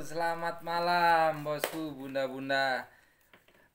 selamat malam bosku, bunda-bunda.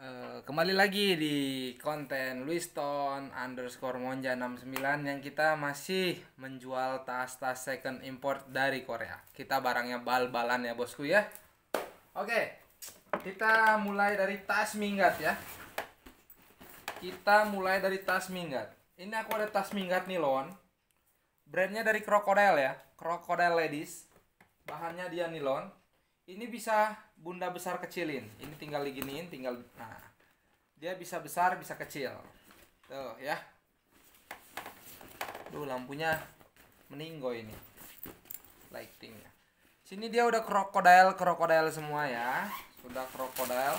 Uh, kembali lagi di konten Luiston underscore Monja 69 yang kita masih menjual tas-tas second import dari Korea. Kita barangnya bal-balan ya bosku ya. Oke, kita mulai dari tas minggat ya. Kita mulai dari tas minggat. Ini aku ada tas minggat nih lon. Brandnya dari Crocodile ya, Crocodile Ladies bahannya dia nilon ini bisa bunda besar kecilin ini tinggal diginiin tinggal nah dia bisa besar bisa kecil tuh ya Duh lampunya meninggo ini lightingnya sini dia udah krokodil krokodil semua ya sudah krokodil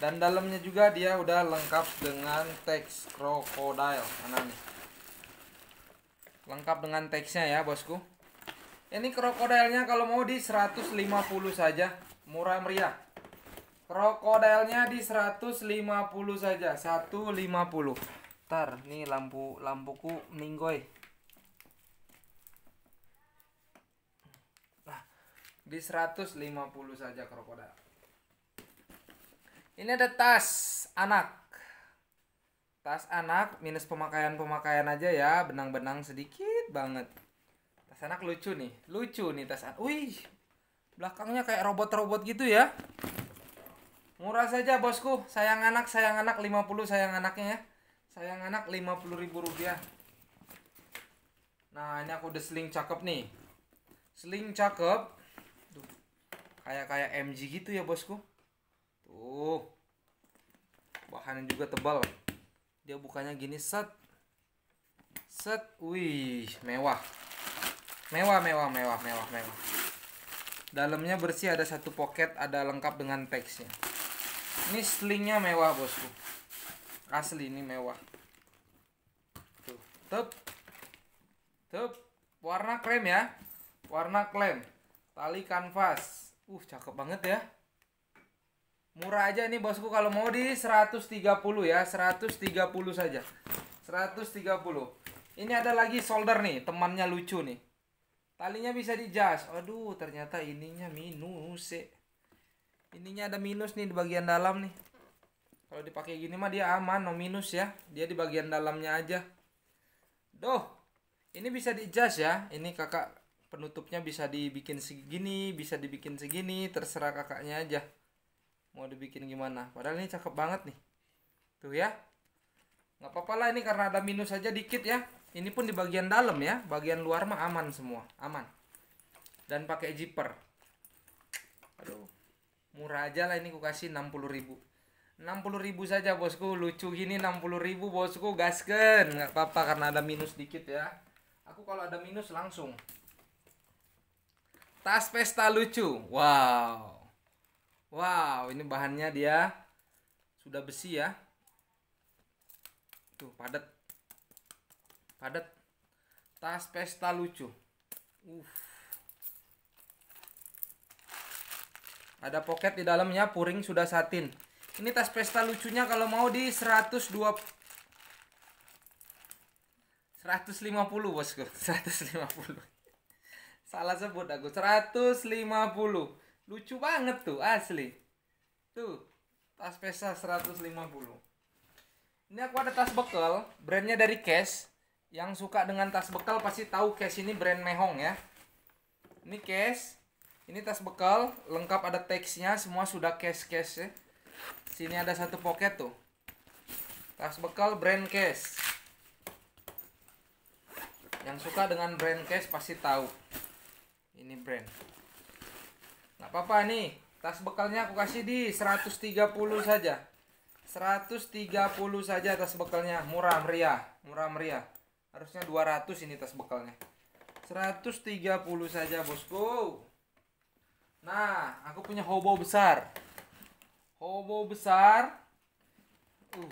dan dalamnya juga dia udah lengkap dengan teks krokodil mana nih lengkap dengan teksnya ya bosku ini krokodilnya kalau mau di 150 saja, murah meriah. Krokodilnya di 150 saja, 150. Ntar, nih lampu lampuku minggoy. Nah, di 150 saja krokodil. Ini ada tas anak. Tas anak minus pemakaian-pemakaian aja ya, benang-benang sedikit banget anak lucu nih, lucu nih tas Wih, belakangnya kayak robot-robot gitu ya. Murah saja bosku, sayang anak, sayang anak 50 sayang anaknya ya. Sayang anak 50 ribu rupiah. Nah ini aku udah sling cakep nih. Sling cakep. kayak kayak MG gitu ya bosku. Tuh, bahan juga tebal. Dia bukannya gini set. Set, wih, mewah. Mewah, mewah, mewah, mewah, mewah. Dalamnya bersih ada satu pocket, ada lengkap dengan teksnya. Ini slingnya mewah bosku. Asli ini mewah. Tuh, tep. Tep. Warna krem ya. Warna klem. Tali kanvas. Uh, cakep banget ya. Murah aja ini bosku kalau mau di 130 ya, 130 saja. 130. Ini ada lagi solder nih, temannya lucu nih. Talinya bisa dijas. Aduh, ternyata ininya minus sih. Ininya ada minus nih di bagian dalam nih. Kalau dipakai gini mah dia aman, no minus ya. Dia di bagian dalamnya aja. Doh, ini bisa dijas ya. Ini kakak penutupnya bisa dibikin segini, bisa dibikin segini, terserah kakaknya aja. Mau dibikin gimana? Padahal ini cakep banget nih. Tuh ya. Gak apa-apa lah ini karena ada minus aja dikit ya ini pun di bagian dalam ya bagian luar mah aman semua aman dan pakai zipper aduh murah aja lah ini ku kasih 60 ribu 60 ribu saja bosku lucu gini 60 ribu bosku gasken nggak apa-apa karena ada minus dikit ya aku kalau ada minus langsung tas pesta lucu wow wow ini bahannya dia sudah besi ya tuh padat padat tas pesta lucu uh. ada pocket di dalamnya puring sudah satin ini tas pesta lucunya kalau mau di 102 150 bosku 150 salah sebut aku 150 lucu banget tuh asli tuh tas pesta 150 ini aku ada tas bekal brandnya dari Cash yang suka dengan tas bekal pasti tahu case ini brand Mehong ya ini case ini tas bekal lengkap ada teksnya semua sudah case case ya sini ada satu pocket tuh tas bekal brand case yang suka dengan brand case pasti tahu ini brand nggak apa-apa nih tas bekalnya aku kasih di 130 saja 130 saja tas bekalnya murah meriah murah meriah Harusnya 200 ini tas bekalnya. 130 saja, Bosku. Nah, aku punya hobo besar. Hobo besar. Uh,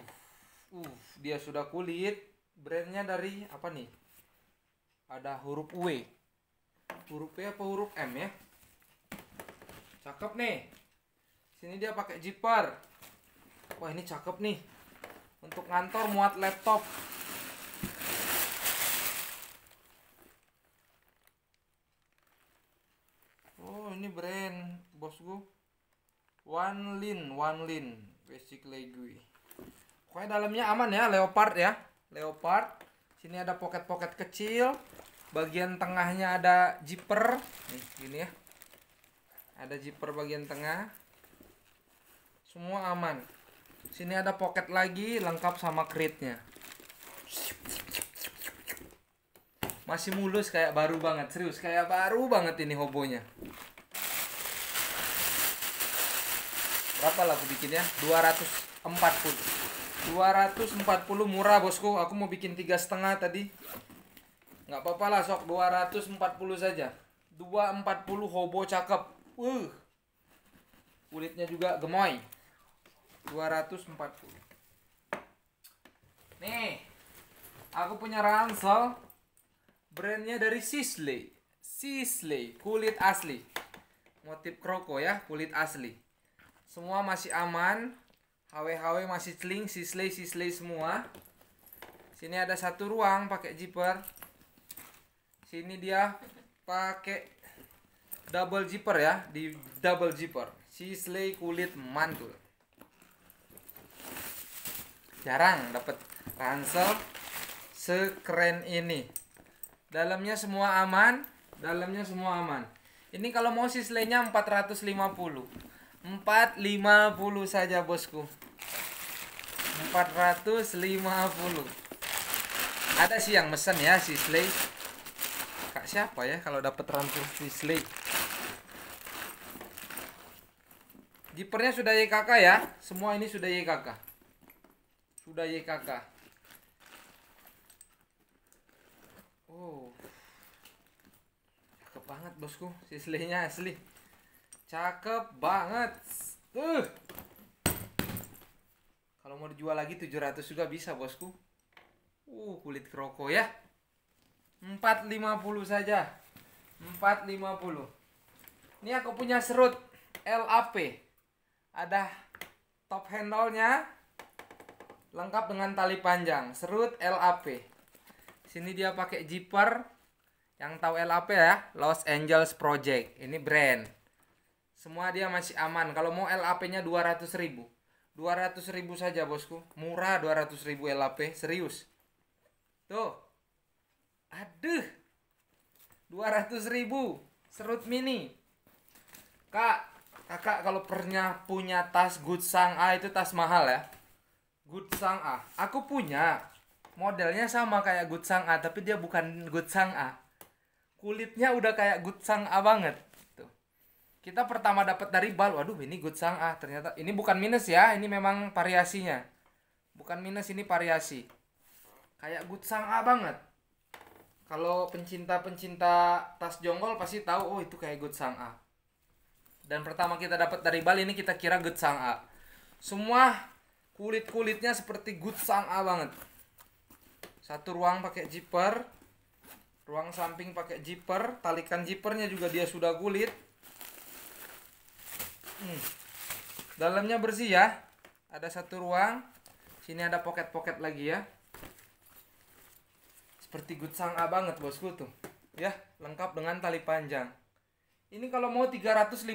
uh, dia sudah kulit. Brandnya dari apa nih? Ada huruf W. Huruf W apa huruf M ya? Cakep nih. Sini dia pakai zipper. Wah, ini cakep nih. Untuk ngantor muat laptop. bosku one lin one lin basic legui pokoknya dalamnya aman ya leopard ya leopard sini ada pocket-pocket kecil bagian tengahnya ada zipper nih gini ya ada zipper bagian tengah semua aman sini ada pocket lagi lengkap sama kritnya masih mulus kayak baru banget serius kayak baru banget ini hobonya berapa lah aku bikinnya 240 240 murah bosku aku mau bikin tiga setengah tadi nggak apa-apa lah sok 240 saja 240 hobo cakep uh kulitnya juga gemoy 240 nih aku punya ransel brandnya dari Sisley Sisley kulit asli motif kroko ya kulit asli semua masih aman. HW-HW masih celing, sisley-sisley semua. Sini ada satu ruang pakai zipper. Sini dia pakai double zipper ya, di double zipper. Sisley kulit mantul. Jarang dapat ransel sekeren ini. Dalamnya semua aman, dalamnya semua aman. Ini kalau mau sisleynya 450. 450 saja bosku 450 ada sih yang mesen ya si Slay kak siapa ya kalau dapat rampur si Slay Jipernya sudah YKK ya semua ini sudah YKK sudah YKK Oh cakep banget bosku si Slaynya asli Cakep banget. Uh. Kalau mau dijual lagi 700 juga bisa, Bosku. Uh, kulit kroko ya. 450 saja. 450. Ini aku punya serut LAP. Ada top handle-nya lengkap dengan tali panjang, serut LAP. Sini dia pakai zipper yang tahu LAP ya, Los Angeles Project. Ini brand. Semua dia masih aman. Kalau mau LAP-nya 200 ribu. 200 ribu saja bosku. Murah 200 ribu LAP. Serius. Tuh. Aduh. 200 ribu. Serut mini. Kak. Kakak kalau pernah punya tas Good Sang A itu tas mahal ya. Good Sang A. Aku punya. Modelnya sama kayak Good Sang A. Tapi dia bukan Good Sang A. Kulitnya udah kayak Good Sang A banget kita pertama dapat dari bal waduh ini good sang ah ternyata ini bukan minus ya ini memang variasinya bukan minus ini variasi kayak good sang ah banget kalau pencinta pencinta tas jonggol pasti tahu oh itu kayak good sang ah dan pertama kita dapat dari bal ini kita kira good sang ah semua kulit kulitnya seperti good sang ah banget satu ruang pakai zipper ruang samping pakai zipper talikan zippernya juga dia sudah kulit dalamnya bersih ya. Ada satu ruang. Sini ada pocket-pocket lagi ya. Seperti sang A banget bosku tuh. Ya, lengkap dengan tali panjang. Ini kalau mau 350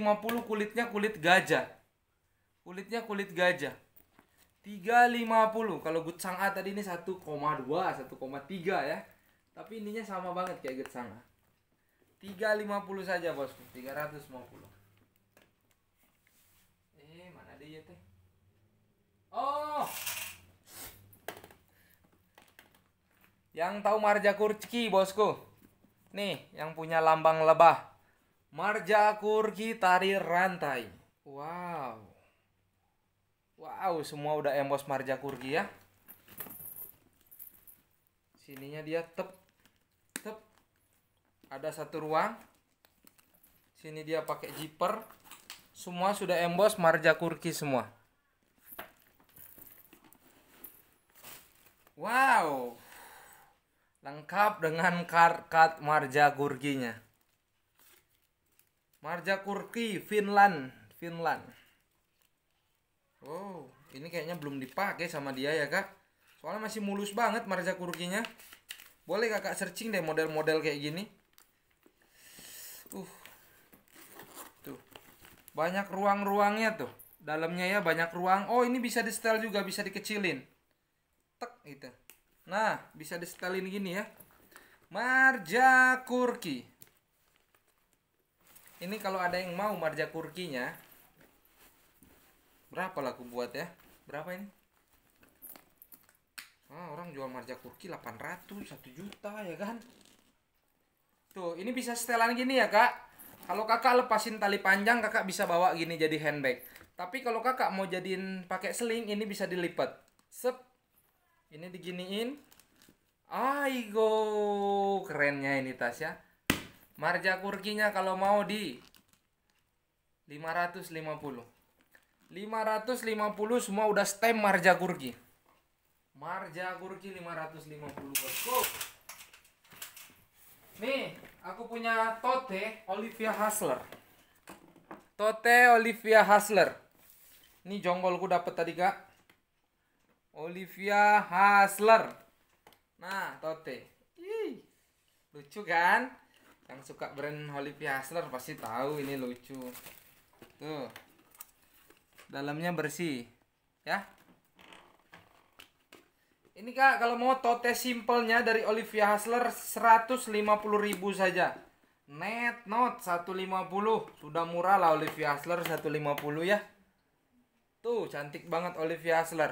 kulitnya kulit gajah. Kulitnya kulit gajah. 350. Kalau sang A tadi ini 1,2, 1,3 ya. Tapi ininya sama banget kayak sang A. 350 saja bosku, 350. Eh, mana dia teh oh yang tahu Marja Kurki bosku nih yang punya lambang lebah Marja Kurki tari rantai wow wow semua udah embos Marja Kurki ya sininya dia tep tep ada satu ruang sini dia pakai zipper semua sudah emboss marja kurki semua. Wow. Lengkap dengan karkat marja kurkinya. Marja kurki Finland, Finland. Oh, ini kayaknya belum dipakai sama dia ya, Kak. Soalnya masih mulus banget marja kurkinya. Boleh Kakak searching deh model-model kayak gini. Uh, banyak ruang-ruangnya tuh dalamnya ya banyak ruang oh ini bisa di setel juga bisa dikecilin tek itu nah bisa di setelin gini ya marja kurki ini kalau ada yang mau marja kurkinya berapa laku buat ya berapa ini ah, orang jual marja kurki 800 1 juta ya kan tuh ini bisa setelan gini ya kak kalau kakak lepasin tali panjang, kakak bisa bawa gini jadi handbag. Tapi kalau kakak mau jadiin pakai seling, ini bisa dilipat. Sep. Ini diginiin. Aigo, kerennya ini tas ya. Marja kurkinya kalau mau di 550. 550 semua udah stem marja kurki. Marja kurki 550 bosku. Nih, Aku punya Tote Olivia Hasler. Tote Olivia Hasler. Ini jonggolku dapat tadi, Kak. Olivia Hasler. Nah, Tote. Ih. Lucu kan? Yang suka brand Olivia Hasler pasti tahu ini lucu. Tuh. Dalamnya bersih, ya. Ini kak kalau mau tote simpelnya dari Olivia Hasler 150.000 saja. Net not 150. Sudah murah lah Olivia Hasler 150 ya. Tuh cantik banget Olivia Hasler.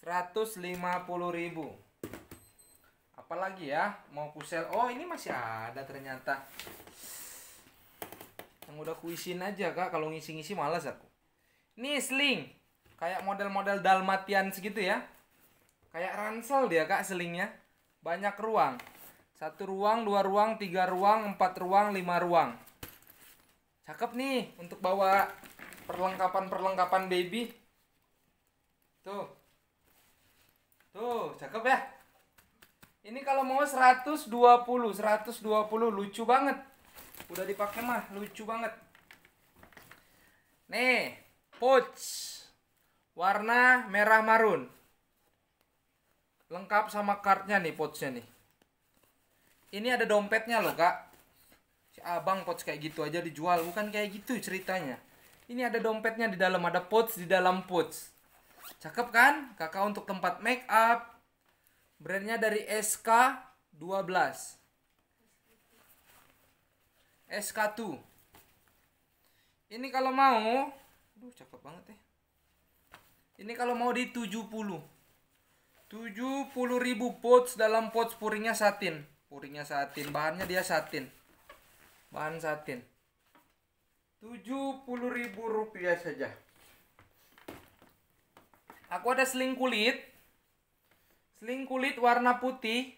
150.000. Apalagi ya mau kusel. Oh, ini masih ada ternyata. Yang udah kuisin aja Kak, kalau ngisi-ngisi malas aku. Nih sling. Kayak model-model Dalmatian segitu ya kayak ransel dia kak selingnya banyak ruang satu ruang dua ruang tiga ruang empat ruang lima ruang cakep nih untuk bawa perlengkapan perlengkapan baby tuh tuh cakep ya ini kalau mau 120 120 lucu banget udah dipakai mah lucu banget nih pouch warna merah marun lengkap sama kartnya nih pouchnya nih ini ada dompetnya loh kak si abang pouch kayak gitu aja dijual bukan kayak gitu ceritanya ini ada dompetnya di dalam ada pouch di dalam pouch cakep kan kakak untuk tempat make up brandnya dari SK 12 SK2 ini kalau mau aduh cakep banget ya ini kalau mau di 70 70.000 pots dalam pots puringnya satin. Puringnya satin, bahannya dia satin. Bahan satin. 70.000 rupiah saja. Aku ada seling kulit. Seling kulit warna putih.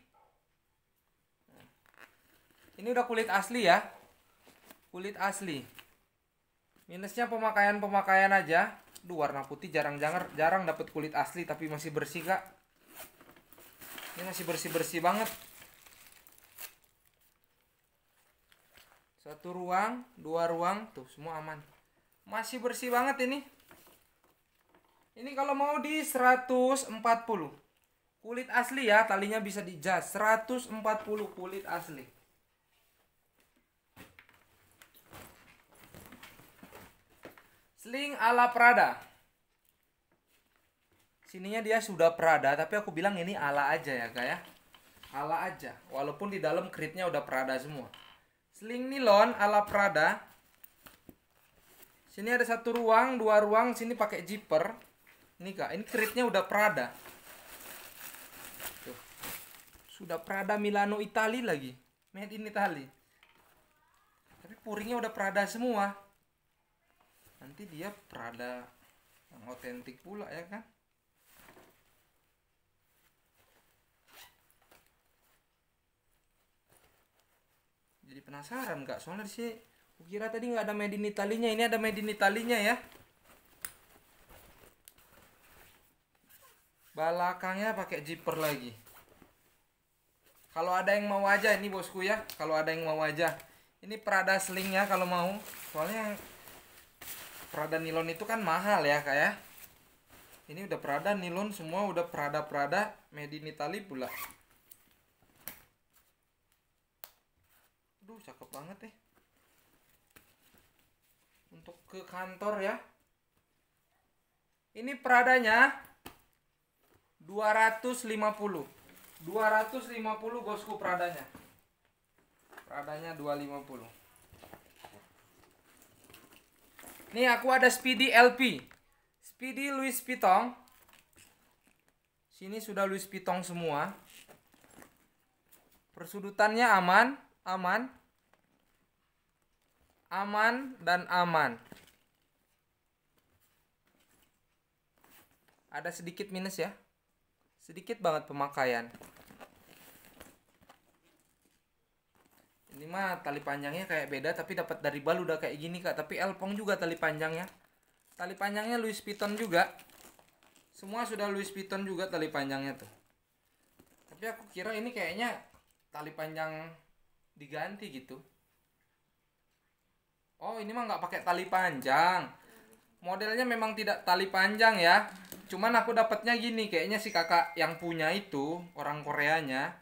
Ini udah kulit asli ya. Kulit asli. Minusnya pemakaian-pemakaian aja. Duh warna putih jarang-jarang jarang, -jarang, jarang dapat kulit asli tapi masih bersih kak ini masih bersih-bersih banget satu ruang dua ruang tuh semua aman masih bersih banget ini ini kalau mau di 140 kulit asli ya talinya bisa di dijas 140 kulit asli sling ala Prada sininya dia sudah Prada tapi aku bilang ini ala aja ya kak ya ala aja walaupun di dalam kritnya udah Prada semua sling nilon ala Prada sini ada satu ruang dua ruang sini pakai zipper ini kak ini kritnya udah Prada sudah Prada Milano Itali lagi made in Itali tapi puringnya udah Prada semua nanti dia Prada yang otentik pula ya kan jadi penasaran kak soalnya sih, kira tadi nggak ada made in Italinya ini ada made in Italinya ya balakangnya pakai zipper lagi kalau ada yang mau aja ini bosku ya kalau ada yang mau aja ini Prada sling ya kalau mau soalnya Prada nilon itu kan mahal ya kak ya ini udah Prada nilon semua udah Prada Prada made in pula Duh, cakep banget ya. Untuk ke kantor ya. Ini peradanya 250. 250 bosku peradanya. Peradanya 250. Nih aku ada Speedy LP. Speedy Louis Pitong. Sini sudah Louis Pitong semua. Persudutannya aman, aman aman dan aman. Ada sedikit minus ya. Sedikit banget pemakaian. Ini mah tali panjangnya kayak beda tapi dapat dari bal udah kayak gini Kak, tapi elpong juga tali panjangnya. Tali panjangnya Louis Vuitton juga. Semua sudah Louis Vuitton juga tali panjangnya tuh. Tapi aku kira ini kayaknya tali panjang diganti gitu Oh ini mah nggak pakai tali panjang. Modelnya memang tidak tali panjang ya. Cuman aku dapatnya gini, kayaknya si kakak yang punya itu orang Koreanya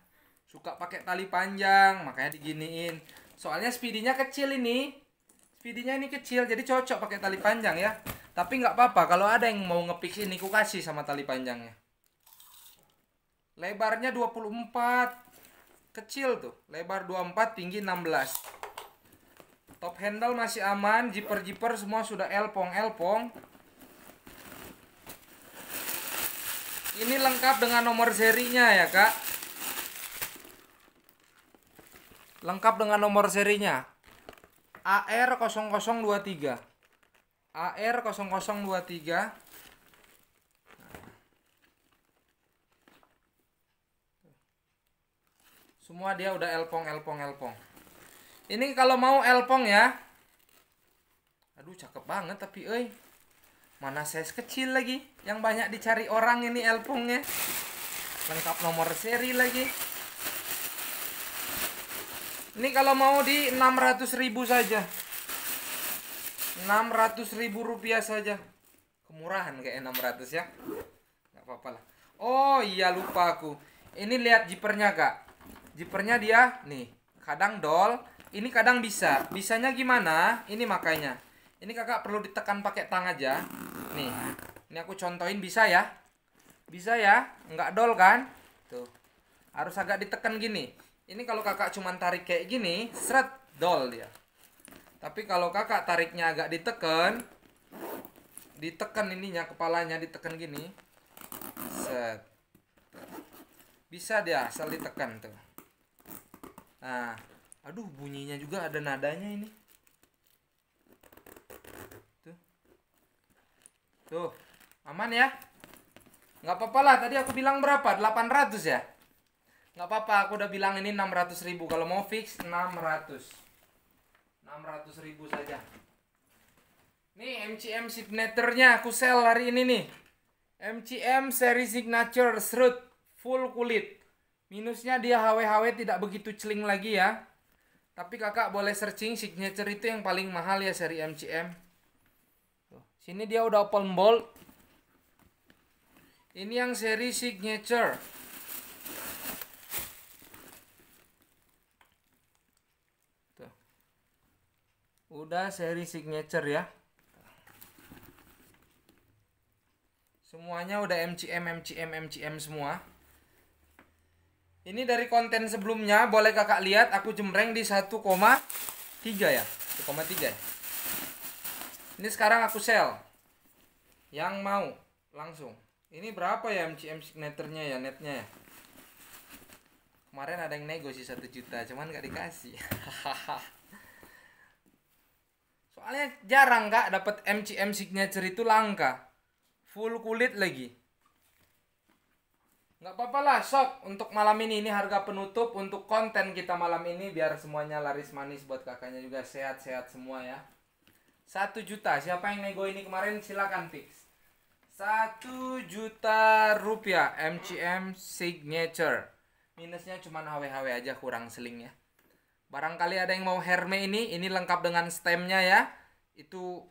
suka pakai tali panjang, makanya diginiin. Soalnya speedinya kecil ini, speedinya ini kecil, jadi cocok pakai tali panjang ya. Tapi nggak apa-apa, kalau ada yang mau ngepix ini, aku kasih sama tali panjangnya. Lebarnya 24, kecil tuh, lebar 24, tinggi 16. Top handle masih aman, jiper-jiper semua sudah elpong-elpong. Ini lengkap dengan nomor serinya ya, Kak. Lengkap dengan nomor serinya. AR0023. AR0023. Semua dia udah elpong elpong elpong. Ini kalau mau elpong ya. Aduh cakep banget tapi eh Mana size kecil lagi yang banyak dicari orang ini elpongnya. Lengkap nomor seri lagi. Ini kalau mau di 600.000 saja. 600.000 rupiah saja. Kemurahan kayak 600 ya. Enggak apa-apa lah. Oh iya lupa aku. Ini lihat jipernya, Kak. Jipernya dia nih, kadang dol, ini kadang bisa bisanya gimana ini makanya ini kakak perlu ditekan pakai tang aja nih ini aku contohin bisa ya bisa ya nggak dol kan tuh harus agak ditekan gini ini kalau kakak cuma tarik kayak gini seret dol dia tapi kalau kakak tariknya agak ditekan ditekan ininya kepalanya ditekan gini set bisa dia asal ditekan tuh nah aduh bunyinya juga ada nadanya ini tuh tuh aman ya nggak apa-apa lah tadi aku bilang berapa 800 ya nggak apa-apa aku udah bilang ini 600 ribu kalau mau fix 600 600 ribu saja nih MCM signaturnya aku sell hari ini nih MCM seri signature srut full kulit minusnya dia HW-HW tidak begitu celing lagi ya tapi kakak boleh searching signature itu yang paling mahal ya seri MCM. Tuh, sini dia udah open bolt. Ini yang seri signature. Tuh. Udah seri signature ya. Semuanya udah MCM, MCM, MCM semua. Ini dari konten sebelumnya, boleh kakak lihat aku jemreng di 1,3 ya. 1,3. Ya? Ini sekarang aku sell. Yang mau langsung. Ini berapa ya MCM signaturnya ya netnya ya? Kemarin ada yang nego sih 1 juta, cuman gak dikasih. Soalnya jarang kak dapat MCM signature itu langka. Full kulit lagi. Nggak apa-apa lah, sok. Untuk malam ini, ini harga penutup untuk konten kita malam ini. Biar semuanya laris manis buat kakaknya juga sehat-sehat semua ya. Satu juta, siapa yang nego ini kemarin silakan fix. Satu juta rupiah MCM Signature. Minusnya cuma HW-HW aja kurang seling ya. Barangkali ada yang mau Herme ini, ini lengkap dengan stemnya ya. Itu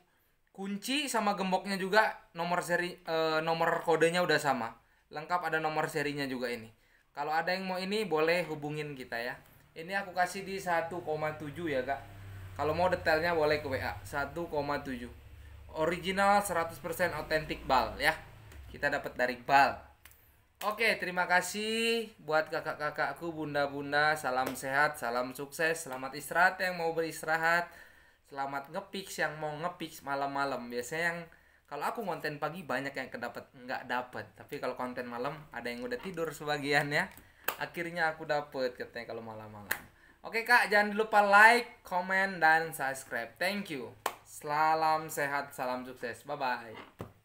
kunci sama gemboknya juga nomor seri eh, nomor kodenya udah sama. Lengkap ada nomor serinya juga ini. Kalau ada yang mau ini boleh hubungin kita ya. Ini aku kasih di 1,7 ya kak. Kalau mau detailnya boleh ke WA 1,7. Original 100% authentic bal ya. Kita dapat dari bal. Oke, terima kasih buat kakak-kakakku, bunda-bunda. Salam sehat, salam sukses, selamat istirahat yang mau beristirahat. Selamat ngepix yang mau ngepix malam-malam. Biasanya yang kalau aku konten pagi banyak yang kedapat nggak dapat tapi kalau konten malam ada yang udah tidur sebagian ya akhirnya aku dapet katanya kalau malam-malam oke kak jangan lupa like comment dan subscribe thank you salam sehat salam sukses bye bye